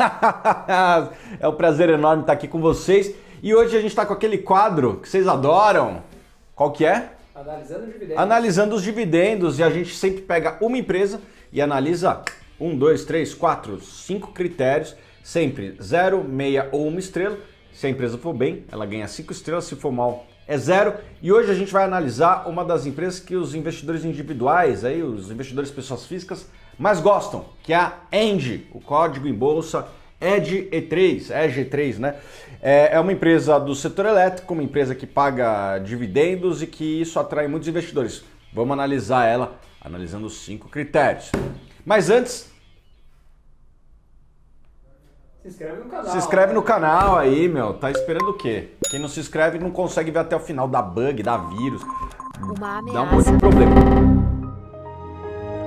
é um prazer enorme estar aqui com vocês. E hoje a gente está com aquele quadro que vocês adoram. Qual que é? Analisando os dividendos. Analisando os dividendos. E a gente sempre pega uma empresa e analisa um, dois, três, quatro, cinco critérios. Sempre zero, meia ou uma estrela. Se a empresa for bem, ela ganha cinco estrelas. Se for mal, é zero. E hoje a gente vai analisar uma das empresas que os investidores individuais, aí, os investidores pessoas físicas, mas gostam, que é a END, o código em bolsa eg E3, é, é G3, né? É, é uma empresa do setor elétrico, uma empresa que paga dividendos e que isso atrai muitos investidores. Vamos analisar ela, analisando os cinco critérios. Mas antes. Se inscreve no canal. Se inscreve no canal aí, meu. Tá esperando o quê? Quem não se inscreve não consegue ver até o final da bug, da vírus. Uma ameaça. Dá um monte de problema.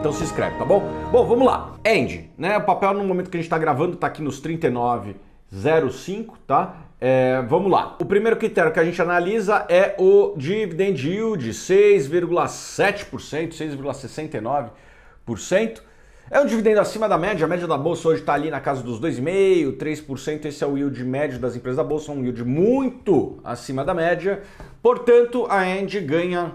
Então se inscreve, tá bom? Bom, vamos lá. End, né? O papel no momento que a gente está gravando está aqui nos 39,05, tá? É, vamos lá. O primeiro critério que a gente analisa é o dividend yield, 6,7%, 6,69%. É um dividendo acima da média, a média da bolsa hoje está ali na casa dos 2,5%, 3%. Esse é o yield médio das empresas da bolsa, um yield muito acima da média. Portanto, a End ganha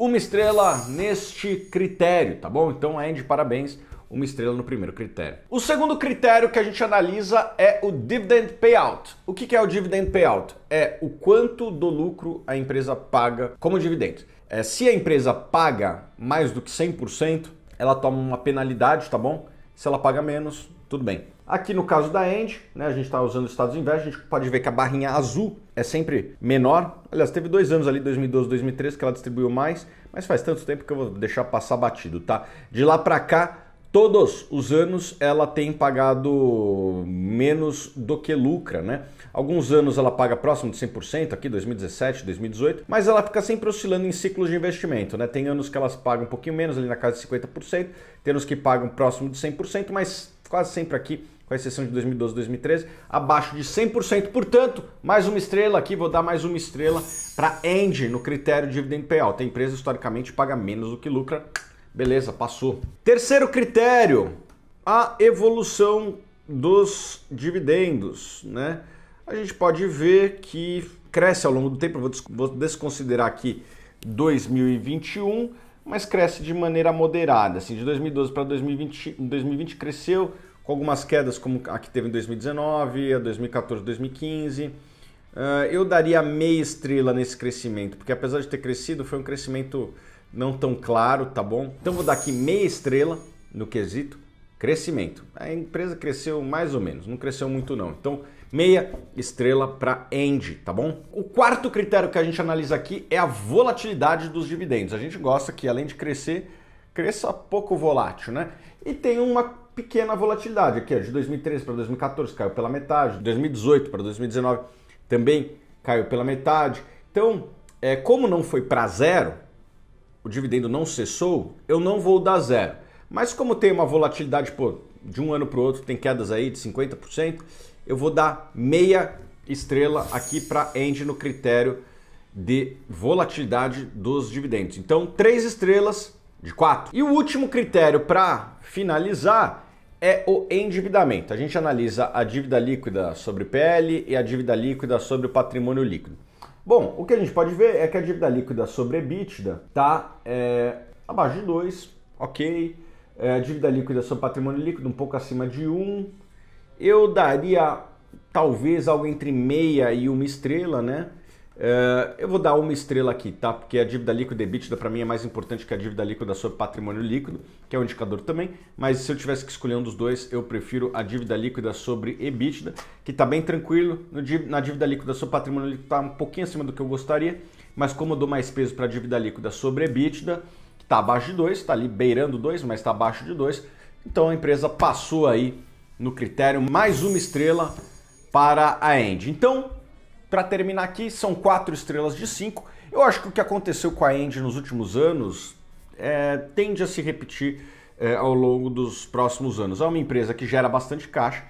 uma estrela neste critério, tá bom? Então é de parabéns, uma estrela no primeiro critério. O segundo critério que a gente analisa é o dividend payout. O que é o dividend payout? É o quanto do lucro a empresa paga como dividendos. É, se a empresa paga mais do que 100%, ela toma uma penalidade, tá bom? Se ela paga menos, tudo bem. Aqui no caso da End, né, a gente está usando estados inversos, a gente pode ver que a barrinha azul é sempre menor. Aliás, teve dois anos ali, 2012, 2013, que ela distribuiu mais, mas faz tanto tempo que eu vou deixar passar batido, tá? De lá para cá, Todos os anos ela tem pagado menos do que lucra, né? Alguns anos ela paga próximo de 100%, aqui 2017, 2018, mas ela fica sempre oscilando em ciclos de investimento, né? Tem anos que elas pagam um pouquinho menos, ali na casa de 50%, tem anos que pagam próximo de 100%, mas quase sempre aqui, com exceção de 2012, 2013, abaixo de 100%. Portanto, mais uma estrela aqui, vou dar mais uma estrela para End no critério de dividend payout. Tem empresa historicamente paga menos do que lucra, Beleza, passou. Terceiro critério, a evolução dos dividendos, né? A gente pode ver que cresce ao longo do tempo, vou desconsiderar aqui 2021, mas cresce de maneira moderada. Assim, de 2012 para 2020, 2020 cresceu com algumas quedas como a que teve em 2019, a 2014, 2015. Ah, eu daria meia estrela nesse crescimento, porque apesar de ter crescido, foi um crescimento não tão claro, tá bom? Então vou dar aqui meia estrela no quesito crescimento. A empresa cresceu mais ou menos, não cresceu muito não. Então, meia estrela para End, tá bom? O quarto critério que a gente analisa aqui é a volatilidade dos dividendos. A gente gosta que além de crescer, cresça pouco volátil, né? E tem uma pequena volatilidade aqui, ó, de 2013 para 2014 caiu pela metade, de 2018 para 2019 também caiu pela metade. Então, é, como não foi para zero, o dividendo não cessou, eu não vou dar zero. Mas como tem uma volatilidade pô, de um ano para o outro, tem quedas aí de 50%, eu vou dar meia estrela aqui para End no critério de volatilidade dos dividendos. Então, três estrelas de quatro. E o último critério para finalizar é o endividamento. A gente analisa a dívida líquida sobre PL e a dívida líquida sobre o patrimônio líquido. Bom, o que a gente pode ver é que a dívida líquida sobre EBITDA está é, abaixo de 2, ok. É, dívida líquida sobre patrimônio líquido um pouco acima de 1. Um. Eu daria talvez algo entre meia e uma estrela, né? Eh, eu vou dar uma estrela aqui, tá? Porque a dívida líquida EBITDA para mim é mais importante que a dívida líquida sobre patrimônio líquido, que é um indicador também, mas se eu tivesse que escolher um dos dois, eu prefiro a dívida líquida sobre EBITDA, que está bem tranquilo. na dívida líquida sobre patrimônio líquido está um pouquinho acima do que eu gostaria, mas como eu dou mais peso para a dívida líquida sobre EBITDA, que está abaixo de 2, está ali beirando 2, mas está abaixo de 2, então a empresa passou aí no critério mais uma estrela para a End. Então, para terminar aqui, são quatro estrelas de cinco. Eu acho que o que aconteceu com a Andy nos últimos anos é, tende a se repetir é, ao longo dos próximos anos. É uma empresa que gera bastante caixa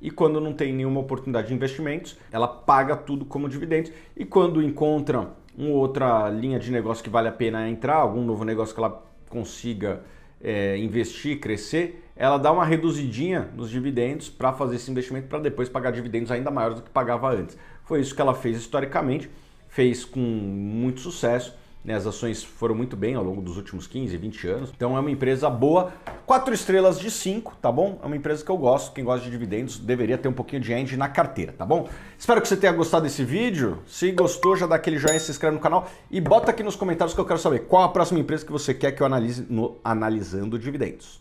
e quando não tem nenhuma oportunidade de investimentos, ela paga tudo como dividendos e quando encontra uma outra linha de negócio que vale a pena entrar, algum novo negócio que ela consiga é, investir, crescer, ela dá uma reduzidinha nos dividendos para fazer esse investimento para depois pagar dividendos ainda maiores do que pagava antes. Foi isso que ela fez historicamente, fez com muito sucesso. Né? As ações foram muito bem ao longo dos últimos 15, 20 anos. Então é uma empresa boa, quatro estrelas de cinco, tá bom? É uma empresa que eu gosto. Quem gosta de dividendos deveria ter um pouquinho de end na carteira, tá bom? Espero que você tenha gostado desse vídeo. Se gostou, já dá aquele joinha, se inscreve no canal e bota aqui nos comentários que eu quero saber qual a próxima empresa que você quer que eu analise no Analisando Dividendos.